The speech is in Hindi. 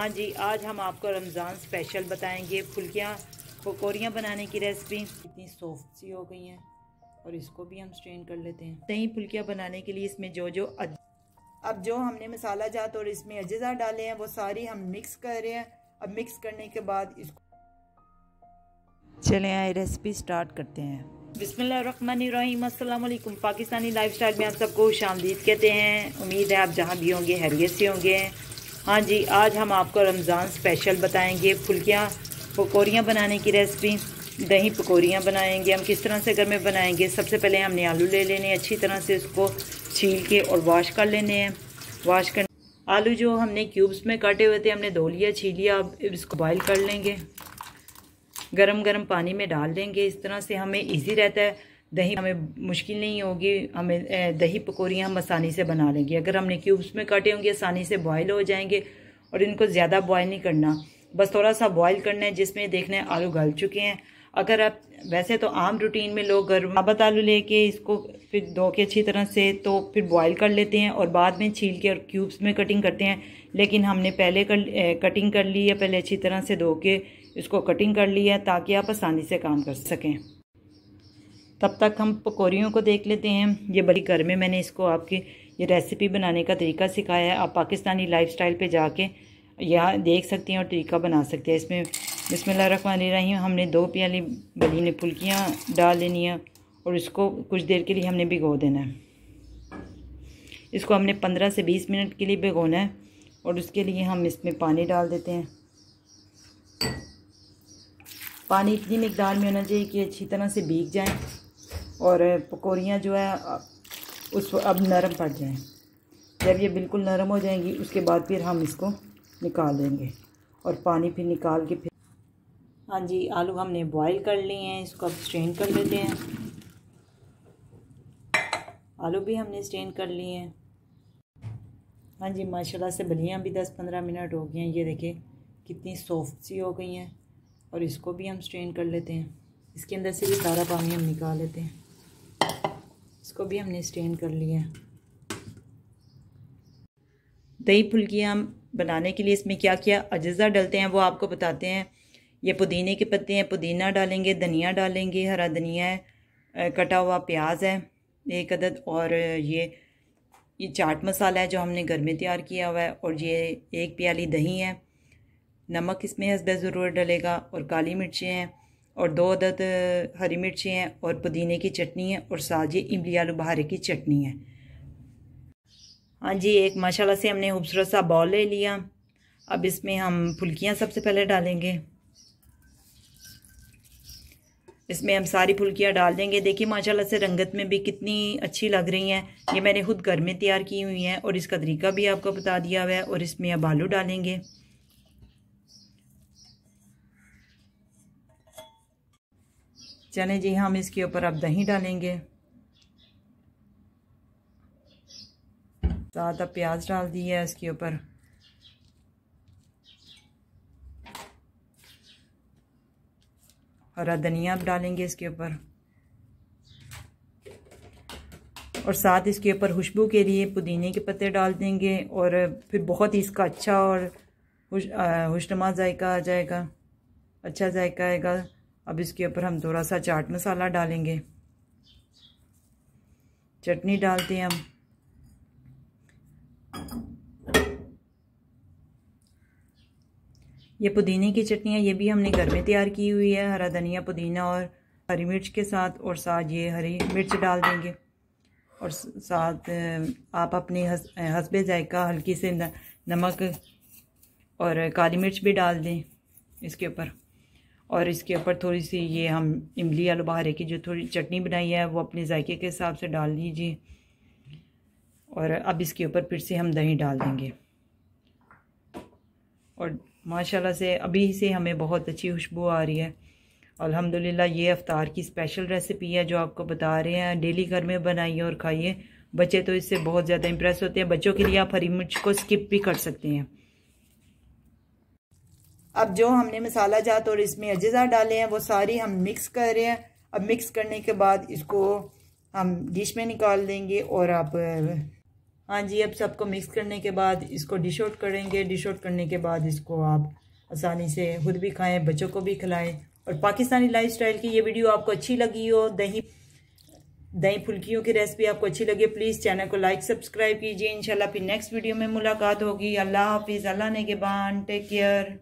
हाँ जी आज हम आपको रमज़ान स्पेशल बताएंगे फुलकियाँ पकौड़ियाँ बनाने की रेसिपी इतनी सॉफ्ट सी हो गई हैं और इसको भी हम स्ट्रेन कर लेते हैं दही फुलकियाँ बनाने के लिए इसमें जो जो अज... अब जो हमने मसाला जात और इसमें अज्जा डाले हैं वो सारी हम मिक्स कर रहे हैं अब मिक्स करने के बाद इसको चलें आए रेसिपी स्टार्ट करते हैं बिसमीम अल्लाम पाकिस्तानी लाइफ में आप सबको शामदीद कहते हैं उम्मीद है आप जहाँ भी होंगे हैरियत से होंगे हाँ जी आज हम आपको रमज़ान स्पेशल बताएंगे फुलकियाँ पकौड़ियाँ बनाने की रेसिपी दही पकौड़ियाँ बनाएंगे हम किस तरह से घर में बनाएंगे सबसे पहले हमने आलू ले लेने अच्छी तरह से उसको छील के और वॉश कर लेने हैं वाश कर आलू जो हमने क्यूब्स में काटे हुए थे हमने धो लिया छील लिया अब इसको बॉयल कर लेंगे गरम गरम पानी में डाल देंगे इस तरह से हमें इजी रहता है दही हमें मुश्किल नहीं होगी हमें दही पकौड़ियाँ हम आसानी से बना लेंगे अगर हमने क्यूब्स में काटे होंगे आसानी से बॉयल हो जाएंगे और इनको ज़्यादा बॉयल नहीं करना बस थोड़ा सा बॉयल करना है जिसमें देखना है आलू गल चुके हैं अगर आप वैसे तो आम रूटीन में लोग गर्म साबत आलू लेके इसको फिर धो के अच्छी तरह से तो फिर बॉयल कर लेते हैं और बाद में छील के और क्यूब्स में कटिंग करते हैं लेकिन हमने पहले कर कटिंग कर ली है पहले अच्छी तरह से धो के इसको कटिंग कर ली है ताकि आप आसानी से काम कर सकें तब तक हम पकौड़ियों को देख लेते हैं ये बड़ी घर में मैंने इसको आपके ये रेसिपी बनाने का तरीका सिखाया है आप पाकिस्तानी लाइफ स्टाइल पर जाके यहाँ देख सकते हैं और तरीका बना सकते हैं इसमें इसमें बसमिल्ल रही हमने दो प्याली बली ने फुल्कियाँ डाल लेनी है और इसको कुछ देर के लिए हमने भिगो देना है इसको हमने पंद्रह से बीस मिनट के लिए भिगोना है और उसके लिए हम इसमें पानी डाल देते हैं पानी इतनी मकदार में होना चाहिए कि अच्छी तरह से भीग जाए और पकौड़ियाँ जो है उस अब नरम पड़ जाएँ जब ये बिल्कुल नरम हो जाएंगी उसके बाद फिर हम इसको निकाल देंगे और पानी फिर निकाल के फिर हाँ जी आलू हमने बॉईल कर लिए हैं इसको अब स्ट्रेन कर लेते हैं आलू भी हमने स्ट्रेन कर लिए हैं हाँ जी माशाल्लाह से बलियाँ भी दस पंद्रह मिनट हो गई हैं ये देखें कितनी सॉफ्ट सी हो गई हैं और इसको भी हम स्ट्रेन कर लेते हैं इसके अंदर से भी सारा पानी हम निकाल लेते हैं इसको भी हमने स्टेन कर लिया दही फुल्कियाँ हम बनाने के लिए इसमें क्या क्या अज्जा डलते हैं वो आपको बताते हैं ये पुदीने के पत्ते हैं पुदीना डालेंगे धनिया डालेंगे हरा धनिया है कटा हुआ प्याज है एक अदद और ये ये चाट मसाला है जो हमने घर में तैयार किया हुआ है और ये एक प्याली दही है नमक इसमें हंसबे ज़रूर डलेगा और काली मिर्चें हैं और दो अदद हरी मिर्ची हैं और पुदीने की चटनी है और साथ ये इमली आलू बहारे की चटनी है हाँ जी एक माशाल्लाह से हमने खूबसूरत सा बॉल ले लिया अब इसमें हम फुल्कियाँ सबसे पहले डालेंगे इसमें हम सारी फुल्कियाँ डाल देंगे देखिए माशाल्लाह से रंगत में भी कितनी अच्छी लग रही हैं ये मैंने खुद घर में तैयार की हुई हैं और इसका तरीका भी आपको बता दिया हुआ है और इसमें अब आलू डालेंगे चले जी हम इसके ऊपर अब दही डालेंगे ज़्यादा प्याज डाल दी है इसके ऊपर हरा धनिया अब डालेंगे इसके ऊपर और साथ इसके ऊपर खुशबू के लिए पुदीने के पत्ते डाल देंगे और फिर बहुत ही इसका अच्छा और खुशनुमा जायका आ जाएगा अच्छा जायका आएगा अब इसके ऊपर हम थोड़ा सा चाट मसाला डालेंगे चटनी डालते हैं हम ये पुदीने की चटनी है ये भी हमने घर में तैयार की हुई है हरा धनिया पुदीना और हरी मिर्च के साथ और साथ ये हरी मिर्च डाल देंगे और साथ आप अपने हसब जायका हल्की से नमक और काली मिर्च भी डाल दें इसके ऊपर और इसके ऊपर थोड़ी सी ये हम इमली आलू बहारे की जो थोड़ी चटनी बनाई है वो अपने जायके के हिसाब से डाल दीजिए और अब इसके ऊपर फिर से हम दही डाल देंगे और माशाल्लाह से अभी से हमें बहुत अच्छी खुशबू आ रही है अल्हम्दुलिल्लाह ये अफ्तार की स्पेशल रेसिपी है जो आपको बता रहे हैं डेली घर में बनाइए और खाइए बच्चे तो इससे बहुत ज़्यादा इंप्रेस होते हैं बच्चों के लिए आप हरी मिर्च को स्किप भी कर सकते हैं अब जो हमने मसाला जात और इसमें अज्जा डाले हैं वो सारी हम मिक्स कर रहे हैं अब मिक्स करने के बाद इसको हम डिश में निकाल देंगे और आप हाँ जी अब सबको मिक्स करने के बाद इसको डिश आउट करेंगे डिश आउट करने के बाद इसको आप आसानी से खुद भी खाएं बच्चों को भी खिलाएं और पाकिस्तानी लाइफस्टाइल की ये वीडियो आपको अच्छी लगी हो दही दही फुल्कियों की रेसिपी आपको अच्छी लगी प्लीज़ चैनल को लाइक सब्सक्राइब कीजिए इंशाल्लाह फिर नेक्स्ट वीडियो में मुलाकात होगी अल्लाह हाफिज़ अल्लाह ने के बान टेक केयर